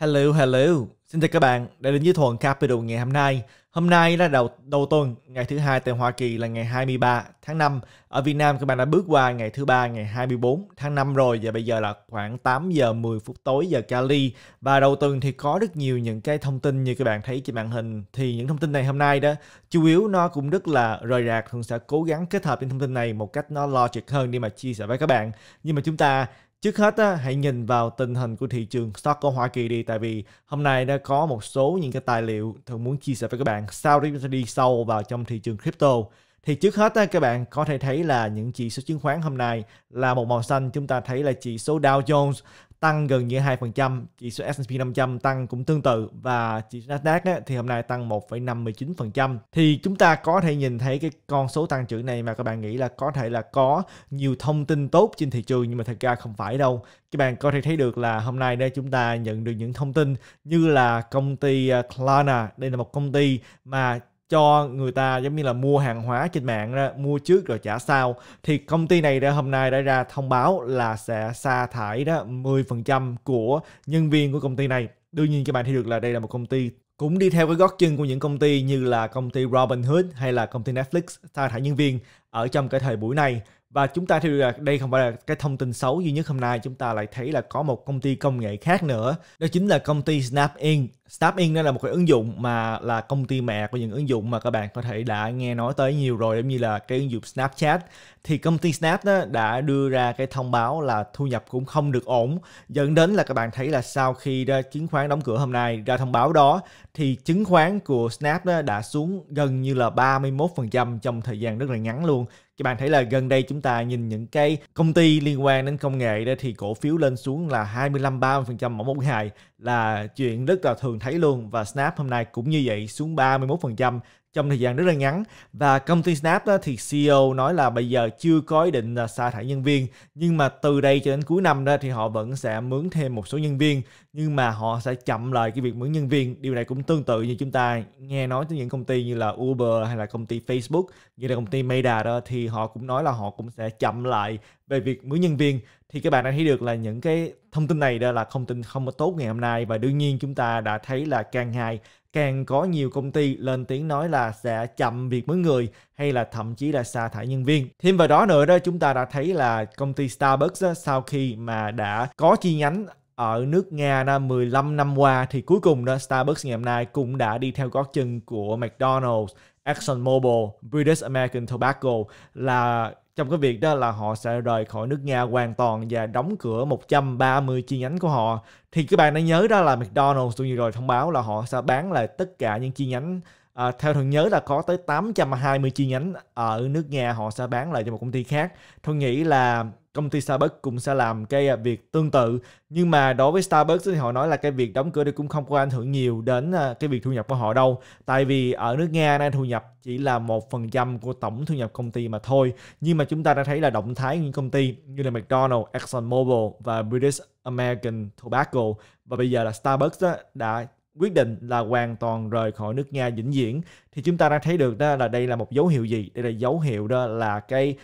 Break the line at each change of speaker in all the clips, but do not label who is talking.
Hello, hello. Xin chào các bạn đã đến với Thuận Capital ngày hôm nay. Hôm nay là đầu đầu tuần, ngày thứ hai tại Hoa Kỳ là ngày 23 tháng 5. Ở Việt Nam các bạn đã bước qua ngày thứ ba ngày 24 tháng 5 rồi và bây giờ là khoảng 8 giờ 10 phút tối giờ Cali. Và đầu tuần thì có rất nhiều những cái thông tin như các bạn thấy trên màn hình thì những thông tin này hôm nay đó chủ yếu nó cũng rất là rời rạc, thường sẽ cố gắng kết hợp những thông tin này một cách nó logic hơn để mà chia sẻ với các bạn. Nhưng mà chúng ta Trước hết á, hãy nhìn vào tình hình của thị trường stock của Hoa Kỳ đi tại vì hôm nay đã có một số những cái tài liệu thường muốn chia sẻ với các bạn sau đó chúng ta đi sâu vào trong thị trường crypto. Thì trước hết các bạn có thể thấy là những chỉ số chứng khoán hôm nay là một màu xanh. Chúng ta thấy là chỉ số Dow Jones tăng gần như 2%, chỉ số S&P 500 tăng cũng tương tự và chỉ số Nasdaq thì hôm nay tăng 1,59%. Thì chúng ta có thể nhìn thấy cái con số tăng trưởng này mà các bạn nghĩ là có thể là có nhiều thông tin tốt trên thị trường nhưng mà thật ra không phải đâu. Các bạn có thể thấy được là hôm nay đây chúng ta nhận được những thông tin như là công ty à, Klarna, đây là một công ty mà cho người ta giống như là mua hàng hóa trên mạng ra mua trước rồi trả sau thì công ty này đã hôm nay đã ra thông báo là sẽ sa thải đó 10% của nhân viên của công ty này đương nhiên các bạn thấy được là đây là một công ty cũng đi theo cái gót chân của những công ty như là công ty Robinhood hay là công ty Netflix sa thải nhân viên ở trong cái thời buổi này và chúng ta thấy là đây không phải là cái thông tin xấu duy nhất hôm nay, chúng ta lại thấy là có một công ty công nghệ khác nữa, đó chính là công ty Snap Inc. Snap Inc đây là một cái ứng dụng mà là công ty mẹ của những ứng dụng mà các bạn có thể đã nghe nói tới nhiều rồi, giống như là cái ứng dụng Snapchat. Thì công ty Snap đó đã đưa ra cái thông báo là thu nhập cũng không được ổn, dẫn đến là các bạn thấy là sau khi ra chứng khoán đóng cửa hôm nay ra thông báo đó thì chứng khoán của Snap đó đã xuống gần như là 31% trong thời gian rất là ngắn luôn các bạn thấy là gần đây chúng ta nhìn những cái công ty liên quan đến công nghệ đó thì cổ phiếu lên xuống là 25-30% mỗi một ngày là chuyện rất là thường thấy luôn và Snap hôm nay cũng như vậy xuống 31% trong thời gian rất là ngắn và công ty Snap đó, thì CEO nói là bây giờ chưa có ý định là sa thải nhân viên nhưng mà từ đây cho đến cuối năm đó thì họ vẫn sẽ mướn thêm một số nhân viên nhưng mà họ sẽ chậm lại cái việc mướn nhân viên điều này cũng tương tự như chúng ta nghe nói tới những công ty như là Uber hay là công ty Facebook như là công ty Meta đó thì họ cũng nói là họ cũng sẽ chậm lại về việc mướn nhân viên thì các bạn đã thấy được là những cái thông tin này đó là thông tin không có tốt ngày hôm nay và đương nhiên chúng ta đã thấy là càng ngày càng có nhiều công ty lên tiếng nói là sẽ chậm việc mới người hay là thậm chí là sa thải nhân viên. Thêm vào đó nữa đó chúng ta đã thấy là công ty Starbucks sau khi mà đã có chi nhánh ở nước Nga đó 15 năm qua thì cuối cùng đó Starbucks ngày hôm nay cũng đã đi theo gót chân của McDonald's, ExxonMobil, British American Tobacco là trong cái việc đó là họ sẽ rời khỏi nước Nga hoàn toàn và đóng cửa 130 chi nhánh của họ. Thì các bạn đã nhớ đó là McDonald's tôi rồi thông báo là họ sẽ bán lại tất cả những chi nhánh À, theo thường nhớ là có tới 820 chi nhánh ở nước Nga họ sẽ bán lại cho một công ty khác. Tôi nghĩ là công ty Starbucks cũng sẽ làm cái à, việc tương tự nhưng mà đối với Starbucks thì họ nói là cái việc đóng cửa thì cũng không có ảnh hưởng nhiều đến à, cái việc thu nhập của họ đâu tại vì ở nước Nga nay thu nhập chỉ là một phần trăm của tổng thu nhập công ty mà thôi nhưng mà chúng ta đã thấy là động thái những công ty như là McDonald's, Mobil và British American Tobacco và bây giờ là Starbucks đã quyết định là hoàn toàn rời khỏi nước Nga vĩnh viễn thì chúng ta đã thấy được đó là đây là một dấu hiệu gì đây là dấu hiệu đó là cái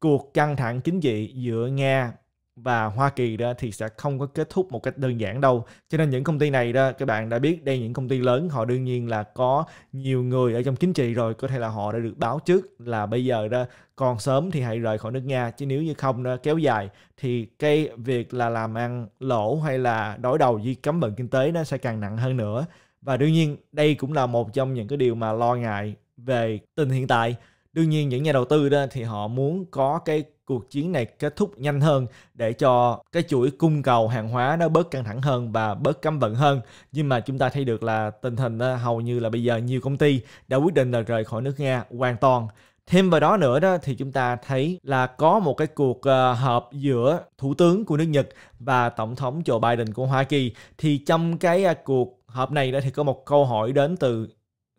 cuộc căng thẳng chính trị giữa Nga và Hoa Kỳ đó thì sẽ không có kết thúc một cách đơn giản đâu. Cho nên những công ty này đó các bạn đã biết đây những công ty lớn họ đương nhiên là có nhiều người ở trong chính trị rồi, có thể là họ đã được báo trước là bây giờ đó còn sớm thì hãy rời khỏi nước Nga chứ nếu như không đó kéo dài thì cái việc là làm ăn lỗ hay là đối đầu với cấm vận kinh tế nó sẽ càng nặng hơn nữa. Và đương nhiên đây cũng là một trong những cái điều mà lo ngại về tình hiện tại đương nhiên những nhà đầu tư đó thì họ muốn có cái cuộc chiến này kết thúc nhanh hơn để cho cái chuỗi cung cầu hàng hóa nó bớt căng thẳng hơn và bớt cấm vận hơn nhưng mà chúng ta thấy được là tình hình hầu như là bây giờ nhiều công ty đã quyết định là rời khỏi nước nga hoàn toàn thêm vào đó nữa đó thì chúng ta thấy là có một cái cuộc ờ, họp giữa thủ tướng của nước Nhật và tổng thống Joe Biden của Hoa Kỳ thì trong cái ờ, cuộc họp này đó thì có một câu hỏi đến từ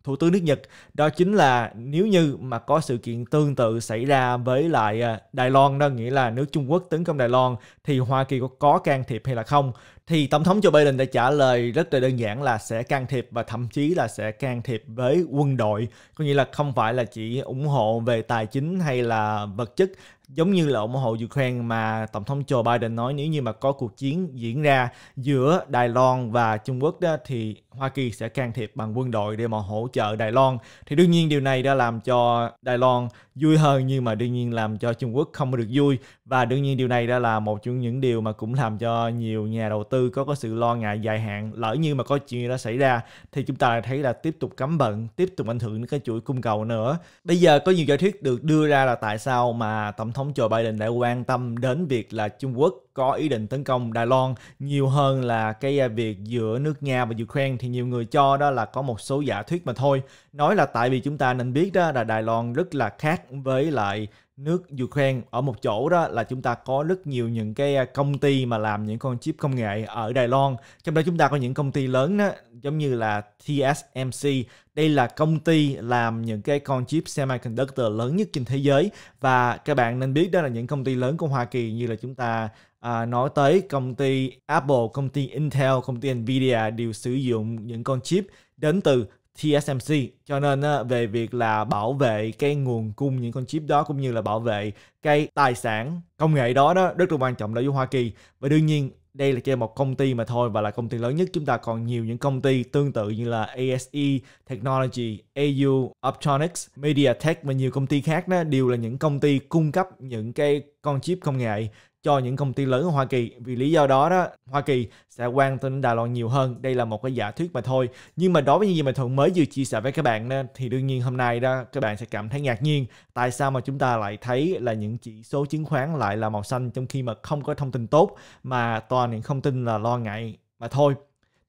thủ tướng nước Nhật đó chính là nếu như mà có sự kiện tương tự xảy ra với lại à, Đài Loan đó nghĩa là nếu Trung Quốc tấn công Đài Loan thì Hoa Kỳ có có can thiệp hay là không thì tổng thống Joe Biden đã trả lời rất là đơn giản là sẽ can thiệp và thậm chí là sẽ can thiệp với quân đội có nghĩa là không phải là chỉ ủng hộ về tài chính hay là vật chất giống như là ủng hộ Ukraine mà tổng thống Joe Biden nói nếu như mà có cuộc chiến diễn ra giữa Đài Loan và Trung Quốc đó thì Hoa Kỳ sẽ can thiệp bằng quân đội để mà hỗ trợ Đài Loan thì đương nhiên điều này đã làm cho Đài Loan vui hơn nhưng mà đương nhiên làm cho Trung Quốc không được vui và đương nhiên điều này đã là một trong những điều mà cũng làm cho nhiều nhà đầu tư có có sự lo ngại dài hạn lỡ như mà có chuyện đó xảy ra thì chúng ta thấy là tiếp tục cấm bận tiếp tục ảnh hưởng đến cái chuỗi cung cầu nữa bây giờ có nhiều giả thuyết được đưa ra là tại sao mà tổng thống Joe Biden lại quan tâm đến việc là Trung Quốc có ý định tấn công Đài Loan nhiều hơn là cái à, việc giữa nước Nga và Ukraine thì nhiều người cho đó là có một số giả thuyết mà thôi. Nói là tại vì chúng ta nên biết đó là Đài Loan rất là khác với lại nước Ukraine ở một chỗ đó là chúng ta có rất nhiều những cái à, công ty mà làm những con chip công nghệ ở Đài Loan trong đó chúng ta có những công ty lớn đó giống như là TSMC đây là công ty làm những cái con chip semiconductor lớn nhất trên thế giới và các bạn nên biết đó là những công ty lớn của Hoa Kỳ như là chúng ta à, nói tới công ty Apple, công ty Intel, công ty Nvidia đều sử dụng những con chip đến từ TSMC cho nên về việc là bảo vệ cái nguồn cung những con chip đó cũng như là bảo vệ cái tài sản công nghệ đó đó rất là quan trọng đối với Hoa Kỳ và đương nhiên đây là chỉ một công ty mà thôi và là công ty lớn nhất chúng ta còn nhiều những công ty tương tự như là ASE Technology, AU Optronics, MediaTek và nhiều công ty khác đó đều là những công ty cung cấp những cái con chip công nghệ cho những công ty lớn ở Hoa Kỳ. Vì lý do đó đó, Hoa Kỳ sẽ quan tâm đến Đài Loan nhiều hơn. Đây là một cái giả thuyết mà thôi. Nhưng mà đối với những gì mà Thuận mới vừa chia sẻ với các bạn đó, thì đương nhiên hôm nay đó các bạn sẽ cảm thấy ngạc nhiên tại sao mà chúng ta lại thấy là những chỉ số chứng khoán lại là màu xanh trong khi mà không có thông tin tốt mà toàn những thông tin là lo ngại mà thôi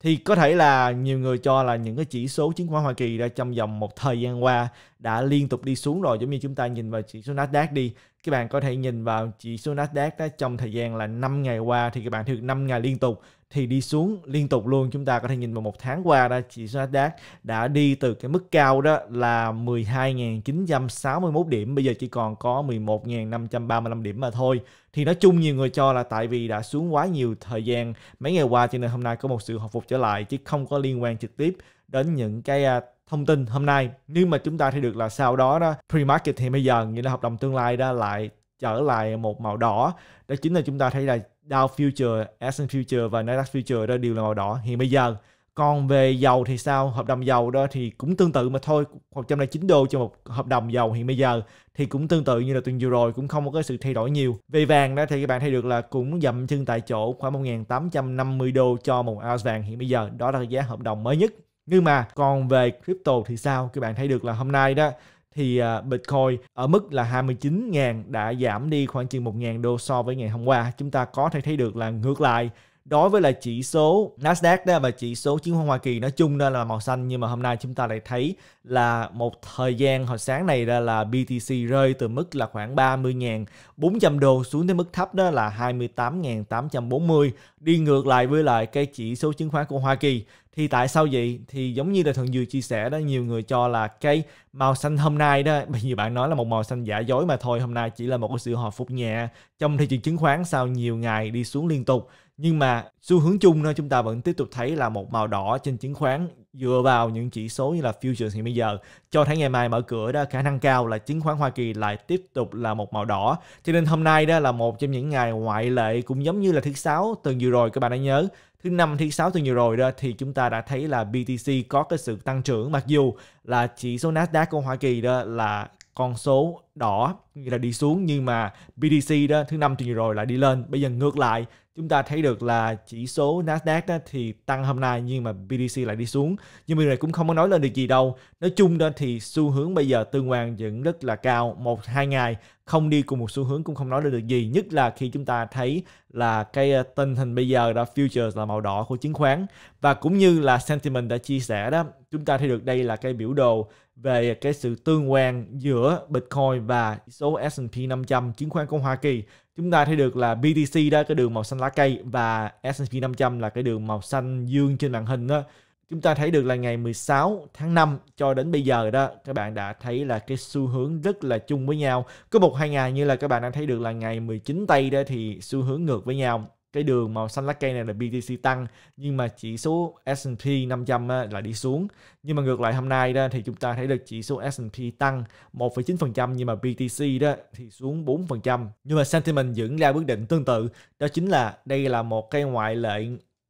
thì có thể là nhiều người cho là những cái chỉ số chứng khoán Hoa Kỳ ra trong vòng một thời gian qua đã liên tục đi xuống rồi giống như chúng ta nhìn vào chỉ số Nasdaq đi các bạn có thể nhìn vào chỉ số Nasdaq đó trong thời gian là 5 ngày qua thì các bạn được 5 ngày liên tục thì đi xuống liên tục luôn chúng ta có thể nhìn vào một tháng qua đó chỉ số Nasdaq đã đi từ cái mức cao đó là 12.961 điểm bây giờ chỉ còn có 11.535 điểm mà thôi thì nói chung nhiều người cho là tại vì đã xuống quá nhiều thời gian mấy ngày qua cho nên hôm nay có một sự hồi phục trở lại chứ không có liên quan trực tiếp đến những cái à, thông tin hôm nay nhưng mà chúng ta thấy được là sau đó đó pre-market thì bây giờ nghĩa là hợp đồng tương lai đó lại trở lại một màu đỏ đó chính là chúng ta thấy là Dow Future, S&P Future và Nasdaq Future đó đều là màu đỏ hiện bây giờ còn về dầu thì sao? Hợp đồng dầu đó thì cũng tương tự mà thôi, 109 đô cho một hợp đồng dầu hiện bây giờ thì cũng tương tự như là tuần vừa rồi cũng không có cái sự thay đổi nhiều. Về vàng đó thì các bạn thấy được là cũng dậm chân tại chỗ khoảng 1850 đô cho một ounce vàng hiện bây giờ, đó là giá hợp đồng mới nhất nhưng mà còn về crypto thì sao các bạn thấy được là hôm nay đó thì à, Bitcoin ở mức là 29.000 đã giảm đi khoảng chừng 1.000 đô so với ngày hôm qua. Chúng ta có thể thấy được là ngược lại đối với là chỉ số Nasdaq đó và chỉ số chứng khoán Hoa Kỳ nói chung đó là màu xanh nhưng mà hôm nay chúng ta lại thấy là một thời gian hồi sáng này ra là BTC rơi từ mức là khoảng 30.400 đô xuống tới mức thấp đó là 28.840 đi ngược lại với lại cái chỉ số chứng khoán của Hoa Kỳ thì tại sao vậy thì giống như là thần vừa chia sẻ đó nhiều người cho là cái màu xanh hôm nay đó bởi vì bạn nói là một màu xanh giả dối mà thôi hôm nay chỉ là một cái sự hồi phục nhẹ trong thị trường chứng khoán sau nhiều ngày đi xuống liên tục nhưng mà xu hướng chung đó chúng ta vẫn tiếp tục thấy là một màu đỏ trên chứng khoán dựa vào những chỉ số như là futures hiện bây giờ cho thấy ngày mai mở cửa đó khả năng cao là chứng khoán Hoa Kỳ lại tiếp tục là một màu đỏ cho nên hôm nay đó là một trong những ngày ngoại lệ cũng giống như là thứ sáu tuần vừa rồi các bạn đã nhớ thứ năm thứ sáu tuần vừa rồi đó thì chúng ta đã thấy là BTC có cái sự tăng trưởng mặc dù là chỉ số Nasdaq của Hoa Kỳ đó là con số đỏ nghĩa là đi xuống nhưng mà BTC đó thứ năm tuần vừa rồi lại đi lên bây giờ ngược lại chúng ta thấy được là chỉ số Nasdaq đó thì tăng hôm nay nhưng mà BDC lại đi xuống. Nhưng điều này cũng không có nói lên được gì đâu. Nói chung đó thì xu hướng bây giờ tương quan vẫn rất là cao. Một hai ngày không đi cùng một xu hướng cũng không nói lên được gì. Nhất là khi chúng ta thấy là cái ờ, tình hình bây giờ đó futures là màu đỏ của chứng khoán. Và cũng như là sentiment đã chia sẻ đó, chúng ta thấy được đây là cái biểu đồ về cái sự tương quan giữa Bitcoin và số S&P 500 chứng khoán của Hoa Kỳ. Chúng ta thấy được là BTC đó cái đường màu xanh lá cây và S&P 500 là cái đường màu xanh dương trên màn hình đó. Chúng ta thấy được là ngày 16 tháng 5 cho đến bây giờ đó các bạn đã thấy là cái xu hướng rất là chung với nhau. Có một hai ngày như là các bạn đã thấy được là ngày 19 tây đó thì xu hướng ngược với nhau cái đường màu xanh lá cây này là BTC tăng nhưng mà chỉ số S&P 500 là đi xuống nhưng mà ngược lại hôm nay đó thì chúng ta thấy được chỉ số S&P tăng 1,9% nhưng mà BTC đó thì xuống 4% nhưng mà sentiment dựng ra quyết định tương tự đó chính là đây là một cái ngoại lệ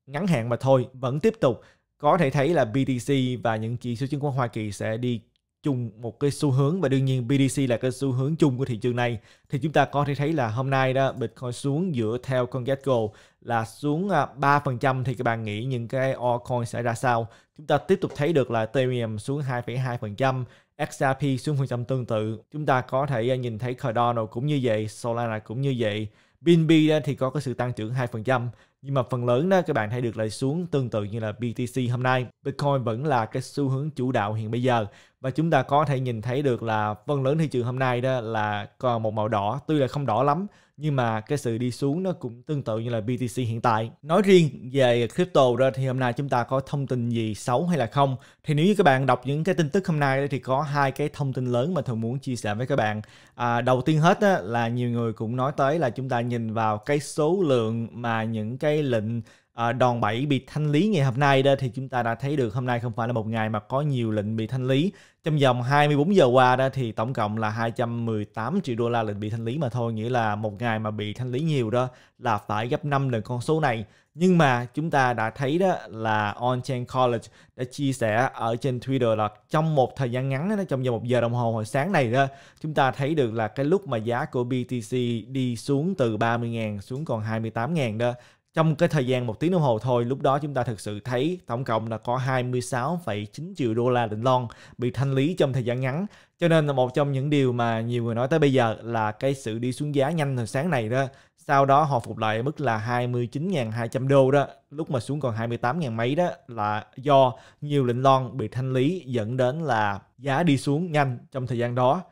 ngắn hạn mà thôi vẫn tiếp tục có thể thấy là BTC và những chỉ số chứng khoán Hoa Kỳ sẽ đi chung một cái xu hướng và đương nhiên BTC là cái xu hướng chung của thị trường này thì chúng ta có thể thấy là hôm nay đó Bitcoin xuống dựa theo con CoinGecko là xuống 3% à, thì các bạn nghĩ những cái altcoin sẽ ra sao chúng ta tiếp tục thấy được là Ethereum xuống 2,2% XRP xuống phần trăm tương tự chúng ta có thể à, nhìn thấy Cardano cũng như vậy Solana cũng như vậy BNB thì có cái sự tăng trưởng 2% nhưng mà phần lớn đó các bạn thấy được lại xuống tương tự như là BTC hôm nay Bitcoin vẫn là cái xu hướng chủ đạo hiện bây giờ và chúng ta có thể nhìn thấy được là phần lớn thị trường hôm nay đó là còn một màu đỏ tuy là không đỏ lắm nhưng mà cái sự đi xuống nó cũng tương tự như là BTC hiện tại. Nói riêng về crypto ra thì hôm nay chúng ta có thông tin gì xấu hay là không? Thì nếu như các bạn đọc những cái tin tức hôm nay thì có hai cái thông tin lớn mà thường muốn chia sẻ với các bạn. À, đầu tiên hết á, là nhiều người cũng nói tới là chúng ta nhìn vào cái số lượng mà những cái lệnh Ờ, đòn bẩy bị thanh lý ngày hôm nay đó thì chúng ta đã thấy được hôm nay không phải là một ngày mà có nhiều lệnh bị thanh lý trong vòng 24 giờ qua đó thì tổng cộng là 218 triệu đô la lệnh bị thanh lý mà thôi nghĩa là một ngày mà bị thanh lý nhiều đó là phải gấp 5 lần con số này nhưng mà chúng ta đã thấy đó là OnChain College đã chia sẻ ở trên Twitter là trong một thời gian ngắn đó, trong vòng một giờ đồng hồ hồi sáng này đó chúng ta thấy được là cái lúc mà giá của BTC đi xuống từ 30.000 xuống còn 28.000 đó trong cái thời gian một tiếng đồng hồ thôi lúc đó chúng ta thực sự thấy tổng cộng là có 26,9 triệu đô la định lon bị thanh lý trong thời gian ngắn cho nên là một trong những điều mà nhiều người nói tới bây giờ là cái sự đi xuống giá nhanh hồi sáng này đó sau đó họ phục lại mức là 29.200 đô đó lúc mà xuống còn 28.000 mấy đó là do nhiều lệnh lon bị thanh lý dẫn đến là giá đi xuống nhanh trong thời gian đó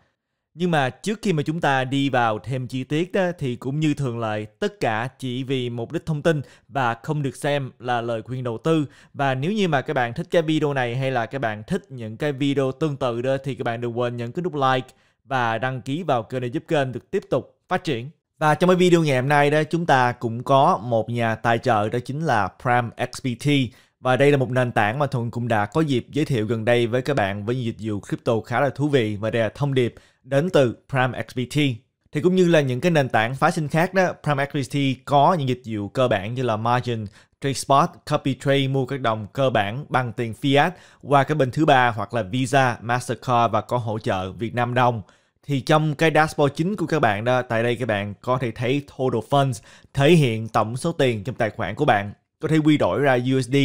nhưng mà trước khi mà chúng ta đi vào thêm chi tiết đó, thì cũng như thường lệ, tất cả chỉ vì mục đích thông tin và không được xem là lời khuyên đầu tư. Và nếu như mà các bạn thích cái video này hay là các bạn thích những cái video tương tự đó thì các bạn đừng quên nhấn cái nút like và đăng ký vào kênh để giúp kênh được tiếp tục phát triển. Và trong cái video ngày hôm nay đó chúng ta cũng có một nhà tài trợ đó chính là Prime XPT và đây là một nền tảng mà Thuận cũng đã có dịp giới thiệu gần đây với các bạn với dịch vụ crypto khá là thú vị và đây là thông điệp đến từ Prime XBT. Thì cũng như là những cái nền tảng phái sinh khác đó, Prime XBT có những dịch vụ cơ bản như là margin, trade spot, copy trade mua các đồng cơ bản bằng tiền fiat qua cái bên thứ ba hoặc là Visa, Mastercard và có hỗ trợ Việt Nam đồng thì trong cái dashboard chính của các bạn đó tại đây các bạn có thể thấy total funds thể hiện tổng số tiền trong tài khoản của bạn có thể quy đổi ra USD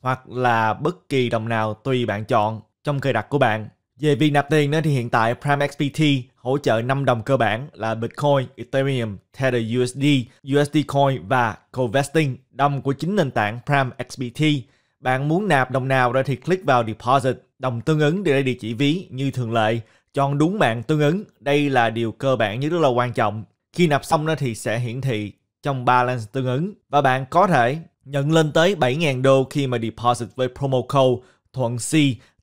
hoặc là bất kỳ đồng nào tùy bạn chọn trong cài đặt của bạn. Về việc nạp tiền thì hiện tại Prime XPT hỗ trợ 5 đồng cơ bản là Bitcoin, Ethereum, Tether USD, USD Coin và Covesting, đồng của chính nền tảng Prime XPT. Bạn muốn nạp đồng nào đó thì click vào Deposit, đồng tương ứng để địa chỉ ví như thường lệ. Chọn đúng mạng tương ứng, đây là điều cơ bản nhất rất là quan trọng. Khi nạp xong đó thì sẽ hiển thị trong balance tương ứng và bạn có thể nhận lên tới 7.000 đô khi mà deposit với promo code Thuận C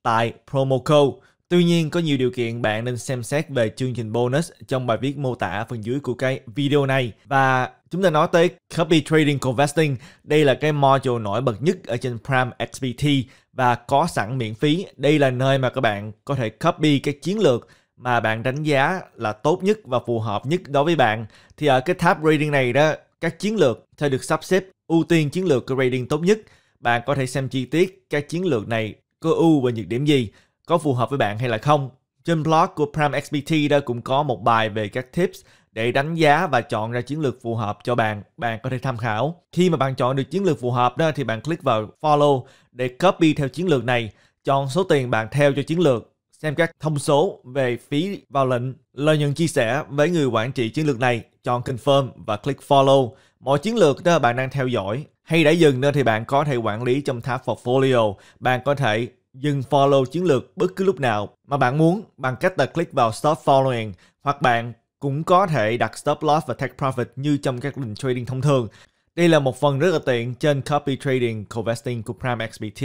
tại promo code. Tuy nhiên, có nhiều điều kiện bạn nên xem xét về chương trình bonus trong bài viết mô tả phần dưới của cái video này. Và chúng ta nói tới Copy Trading Covesting. Đây là cái module nổi bật nhất ở trên Prime XBT và có sẵn miễn phí. Đây là nơi mà các bạn có thể copy cái chiến lược mà bạn đánh giá là tốt nhất và phù hợp nhất đối với bạn. Thì ở cái tab reading này đó, các chiến lược sẽ được sắp xếp ưu tiên chiến lược grading tốt nhất. Bạn có thể xem chi tiết các chiến lược này có ưu và nhược điểm gì, có phù hợp với bạn hay là không. Trên blog của Prime XBT đã cũng có một bài về các tips để đánh giá và chọn ra chiến lược phù hợp cho bạn, bạn có thể tham khảo. Khi mà bạn chọn được chiến lược phù hợp đó thì bạn click vào follow để copy theo chiến lược này, chọn số tiền bạn theo cho chiến lược, xem các thông số về phí vào lệnh, lợi nhuận chia sẻ với người quản trị chiến lược này, chọn confirm và click follow. Mọi chiến lược đó bạn đang theo dõi hay đã dừng nên thì bạn có thể quản lý trong tháp portfolio. Bạn có thể dừng follow chiến lược bất cứ lúc nào mà bạn muốn bằng cách là click vào stop following hoặc bạn cũng có thể đặt stop loss và take profit như trong các lệnh trading thông thường. Đây là một phần rất là tiện trên copy trading covesting của Prime XBT.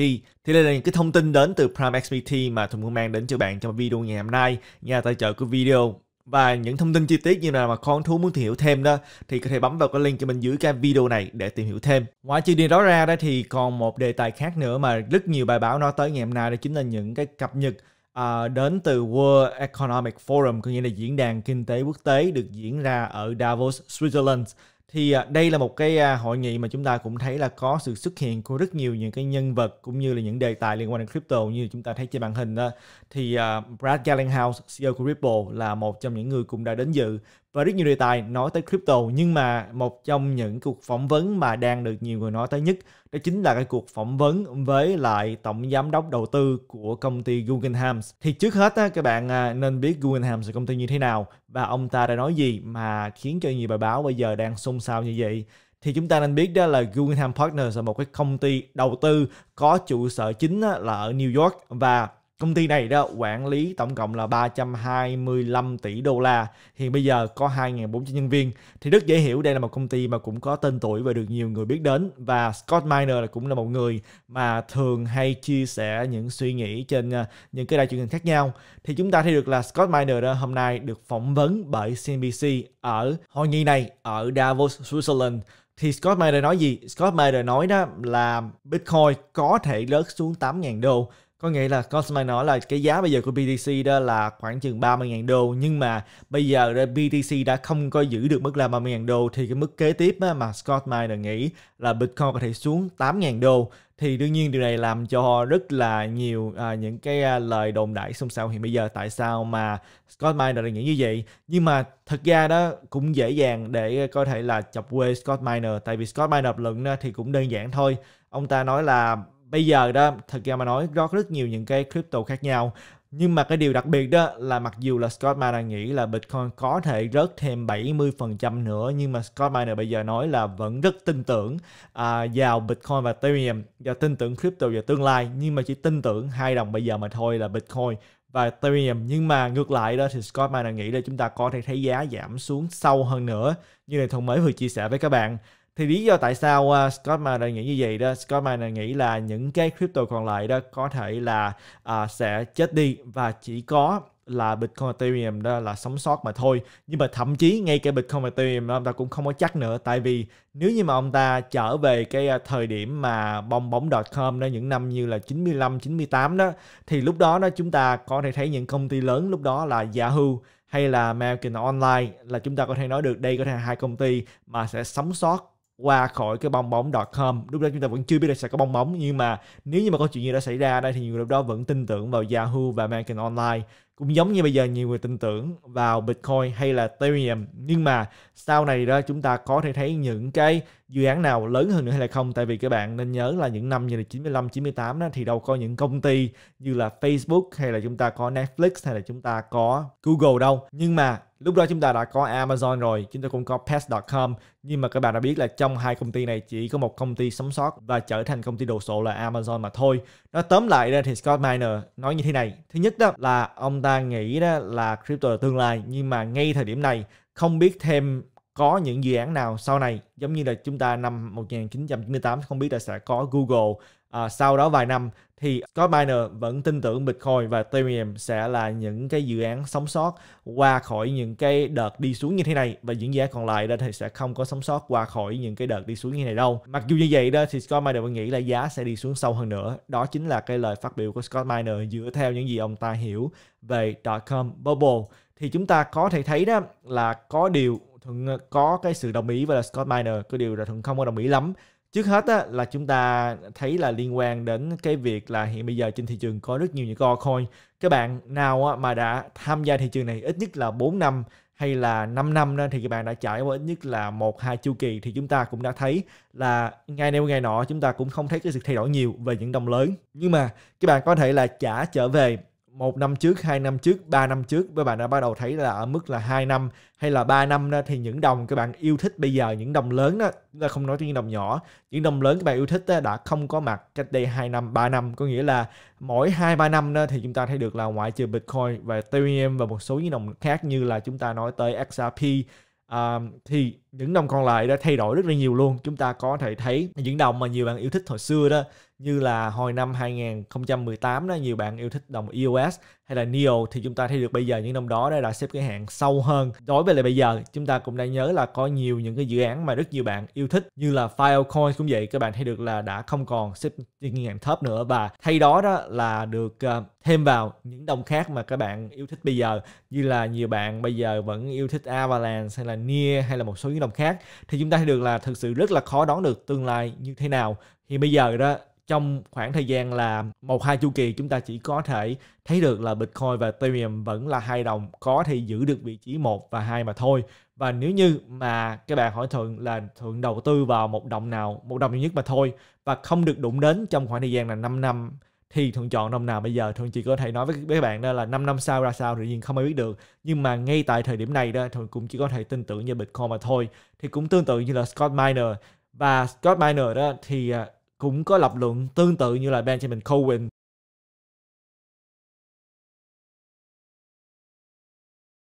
Thì đây là những cái thông tin đến từ Prime XBT mà tôi muốn mang đến cho bạn trong video ngày hôm nay, nhà tài trợ của video. Và những thông tin chi tiết như nào mà con thú muốn tìm hiểu thêm đó thì có thể bấm vào cái link cho mình dưới cái video này để tìm hiểu thêm. Ngoài chuyện đó ra đó thì còn một đề tài khác nữa mà rất nhiều bài báo nói tới ngày hôm nay đó chính là những cái cập nhật à, đến từ World Economic Forum, có nghĩa là diễn đàn kinh tế quốc tế được diễn ra ở Davos, Switzerland thì à, đây là một cái à, hội nghị mà chúng ta cũng thấy là có sự xuất hiện của rất nhiều những cái nhân vật cũng như là những đề tài liên quan đến crypto như chúng ta thấy trên màn hình đó thì à, Brad Gallenhouse CEO của Ripple là một trong những người cũng đã đến dự và rất nhiều đề tài nói tới crypto nhưng mà một trong những cuộc phỏng vấn mà đang được nhiều người nói tới nhất đó chính là cái cuộc phỏng vấn với lại tổng giám đốc đầu tư của công ty Guggenheim. Thì trước hết á, các bạn à, nên biết Guggenheim là công ty như thế nào và ông ta đã nói gì mà khiến cho nhiều bài báo bây giờ đang xôn xao như vậy thì chúng ta nên biết đó là Guggenheim Partners là một cái công ty đầu tư có trụ sở chính là ở New York và Công ty này đó quản lý tổng cộng là 325 tỷ đô la. Hiện bây giờ có 2.400 nhân viên. Thì rất dễ hiểu đây là một công ty mà cũng có tên tuổi và được nhiều người biết đến. Và Scott Miner là cũng là một người mà thường hay chia sẻ những suy nghĩ trên ờ, những cái đài truyền hình khác nhau. Thì chúng ta thấy được là Scott Miner đó hôm nay được phỏng vấn bởi CNBC ở hội nghị này ở Davos, Switzerland thì Scott Mayer nói gì? Scott Mayer nói đó là Bitcoin có thể rớt xuống 8.000 đô có nghĩa là Cosmite nói là cái giá bây giờ của BTC đó là khoảng chừng 30.000 đô nhưng mà bây giờ BTC đã không có giữ được mức là 30.000 đô thì cái mức kế tiếp mà Scott Miner nghĩ là Bitcoin có thể xuống 8.000 đô thì đương nhiên điều này làm cho rất là nhiều à, những cái à, lời đồn đại xung sao hiện bây giờ tại sao mà Scott Miner lại nghĩ như vậy nhưng mà thật ra đó cũng dễ dàng để có thể là chọc quê Scott Miner tại vì Scott Miner lập luận thì cũng đơn giản thôi ông ta nói là bây giờ đó thật ra mà nói có rất nhiều những cái crypto khác nhau nhưng mà cái điều đặc biệt đó là mặc dù là Scott Miner nghĩ là Bitcoin có thể rớt thêm 70% nữa nhưng mà Scott Miner bây giờ nói là vẫn rất tin tưởng à, vào Bitcoin và Ethereum và tin tưởng crypto và tương lai nhưng mà chỉ tin tưởng hai đồng bây giờ mà thôi là Bitcoin và Ethereum nhưng mà ngược lại đó thì Scott Miner nghĩ là chúng ta có thể thấy giá giảm xuống sâu hơn nữa như này thông mới vừa chia sẻ với các bạn thì lý do tại sao uh, Scott Miner nghĩ như vậy đó Scott Miner nghĩ là những cái crypto còn lại đó có thể là uh, sẽ chết đi và chỉ có là Bitcoin Ethereum đó là sống sót mà thôi nhưng mà thậm chí ngay cả Bitcoin Ethereum ông ta cũng không có chắc nữa tại vì nếu như mà ông ta trở về cái à, thời điểm mà bong bóng .com đó những năm như là 95 98 đó thì lúc đó đó chúng ta có thể thấy những công ty lớn lúc đó là Yahoo hay là American Online là chúng ta có thể nói được đây có thể là hai công ty mà sẽ sống sót qua khỏi cái bong bóng.com lúc đó chúng ta vẫn chưa biết là sẽ có bong bóng nhưng mà nếu như mà có chuyện gì đã xảy ra đây thì nhiều người đó vẫn tin tưởng vào Yahoo và American Online cũng giống như bây giờ nhiều người tin tưởng vào Bitcoin hay là Ethereum nhưng mà sau này đó chúng ta có thể thấy những cái dự án nào lớn hơn nữa hay là không tại vì các bạn nên nhớ là những năm như là 95 98 đó thì đâu có những công ty như là Facebook hay là chúng ta có Netflix hay là chúng ta có Google đâu nhưng mà lúc đó chúng ta đã có Amazon rồi chúng ta cũng có pets.com nhưng mà các bạn đã biết là trong hai công ty này chỉ có một công ty sống sót và trở thành công ty đồ sộ là Amazon mà thôi nó tóm lại ra thì Scott Miner nói như thế này thứ nhất đó là ông ta nghĩ đó là crypto là tương lai nhưng mà ngay thời điểm này không biết thêm có những dự án nào sau này giống như là chúng ta năm 1998 không biết là sẽ có Google À, sau đó vài năm thì Scott Miner vẫn tin tưởng Bitcoin và Ethereum sẽ là những cái dự án sống sót qua khỏi những cái đợt đi xuống như thế này và những giá còn lại đó thì sẽ không có sống sót qua khỏi những cái đợt đi xuống như thế này đâu. Mặc dù như vậy đó thì Scott Miner vẫn nghĩ là giá sẽ đi xuống sâu hơn nữa. Đó chính là cái lời phát biểu của Scott Miner dựa theo những gì ông ta hiểu về dot-com bubble. Thì chúng ta có thể thấy đó là có điều Thuận có cái sự đồng ý với là Scott Miner, có điều là Thuận không có đồng ý lắm trước hết á, là chúng ta thấy là liên quan đến cái việc là hiện bây giờ trên thị trường có rất nhiều những con coin các bạn nào á, mà đã tham gia thị trường này ít nhất là 4 năm hay là 5 năm đó, thì các bạn đã trải qua ít nhất là một hai chu kỳ thì chúng ta cũng đã thấy là ngày nay ngày nọ chúng ta cũng không thấy cái sự thay đổi nhiều về những đồng lớn nhưng mà các bạn có thể là trả trở về một năm trước, hai năm trước, ba năm trước các bạn đã bắt đầu thấy là ở mức là hai năm hay là ba năm đó, thì những đồng các bạn yêu thích bây giờ những đồng lớn đó là không nói tới những đồng nhỏ những đồng lớn các bạn yêu thích đó, đã không có mặt cách đây hai năm ba năm có nghĩa là mỗi hai ba năm đó, thì chúng ta thấy được là ngoại trừ Bitcoin và Ethereum và một số những đồng khác như là chúng ta nói tới XRP uh, à, thì những năm còn lại đã thay đổi rất là nhiều luôn chúng ta có thể thấy những đồng mà nhiều bạn yêu thích hồi xưa đó như là hồi năm 2018 đó nhiều bạn yêu thích đồng EOS hay là NEO thì chúng ta thấy được bây giờ những năm đó đã, đã xếp cái hạng sâu hơn đối với lại bây giờ chúng ta cũng đang nhớ là có nhiều những cái dự án mà rất nhiều bạn yêu thích như là Filecoin cũng vậy các bạn thấy được là đã không còn xếp trên hạng thấp nữa và thay đó đó là được ờ, thêm vào những đồng khác mà các bạn yêu thích bây giờ như là nhiều bạn bây giờ vẫn yêu thích Avalanche hay là Near hay là một số những đồng khác thì chúng ta thấy được là thực sự rất là khó đoán được tương lai như thế nào thì bây giờ đó trong khoảng thời gian là một hai chu kỳ chúng ta chỉ có thể thấy được là Bitcoin và Ethereum vẫn là hai đồng có thể giữ được vị trí một và hai mà thôi và nếu như mà các bạn hỏi thuận là thuận đầu tư vào một đồng nào một đồng duy nhất mà thôi và không được đụng đến trong khoảng thời gian là 5 năm thì thuận chọn năm nào bây giờ thuận chỉ có thể nói với các bạn đó là 5 năm sau ra sao thì nhiên không ai biết được nhưng mà ngay tại thời điểm này đó thuận cũng chỉ có thể tin tưởng như bitcoin mà thôi thì cũng tương tự như là Scott Miner và Scott Miner đó thì à, cũng có lập luận tương tự như là Benjamin Cohen